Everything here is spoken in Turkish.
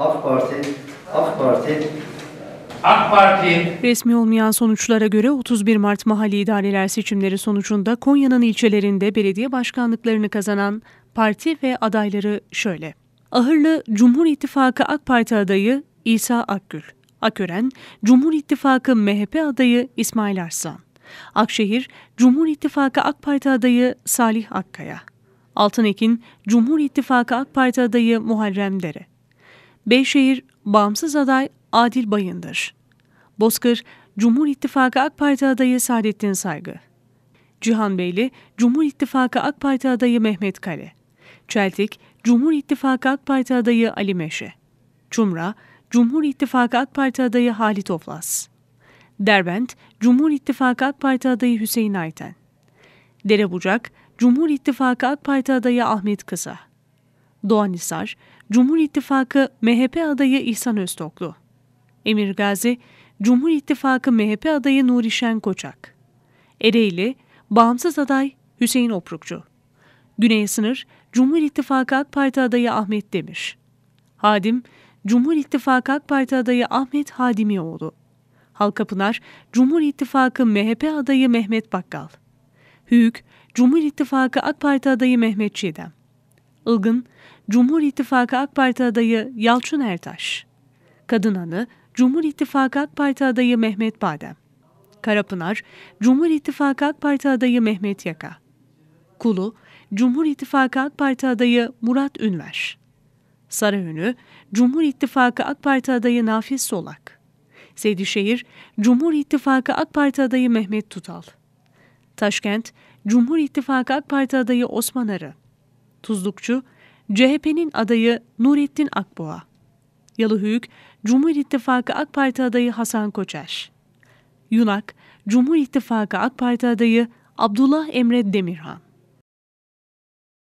AK Parti, AK Parti, AK Parti. Resmi olmayan sonuçlara göre 31 Mart mahalli idareler seçimleri sonucunda Konya'nın ilçelerinde belediye başkanlıklarını kazanan parti ve adayları şöyle. Ahırlı Cumhur İttifakı AK Parti adayı İsa Akgül. Akören, Cumhur İttifakı MHP adayı İsmail Arslan. Akşehir, Cumhur İttifakı AK Parti adayı Salih Akkaya. Altınekin, Cumhur İttifakı AK Parti adayı Muharrem Dere. Beyşehir bağımsız aday Adil Bayındır. Bozkır, Cumhur İttifakı AK Parti adayı Saadettin Saygı. Cihan Beyli, Cumhur İttifakı AK Parti adayı Mehmet Kale. Çeltik, Cumhur İttifakı AK Parti adayı Ali Meşe. Çumra, Cumhur İttifakı AK Parti adayı Halit Oflas. Derbent, Cumhur İttifakı AK Parti adayı Hüseyin Ayten. Derebucak, Cumhur İttifakı AK Parti adayı Ahmet Kısa. Doğan Doğanhisar, Cumhur İttifakı MHP adayı İhsan Öztoklu, Emir Gazi, Cumhur İttifakı MHP adayı Nurişen Koçak, Ereğli, bağımsız aday Hüseyin Oprukçu, Güney Sınır, Cumhur İttifakı AK Parti adayı Ahmet Demir, Hadim, Cumhur İttifakı AK Parti adayı Ahmet Hadimioğlu, Halkapınar, Cumhur İttifakı MHP adayı Mehmet Bakkal, Hüyük, Cumhur İttifakı AK Parti adayı Mehmet Çiğdem, Ilgın, Cumhur İttifakı AK Parti adayı Yalçın Ertaş. Kadın Anı, Cumhur İttifakı AK Parti adayı Mehmet Badem. Karapınar, Cumhur İttifakı AK Parti adayı Mehmet Yaka. Kulu, Cumhur İttifakı AK Parti adayı Murat Ünver. Sarıönü, Cumhur İttifakı AK Parti adayı Nafiz Solak. Seydişehir, Cumhur İttifakı AK Parti adayı Mehmet Tutal. Taşkent, Cumhur İttifakı AK Parti adayı Osman Arı. Tuzlukçu, CHP'nin adayı Nurettin Akboğa. Yalıhüyük, Cumhur İttifakı AK Parti adayı Hasan Koçer. Yunak, Cumhur İttifakı AK Parti adayı Abdullah Emre Demirhan.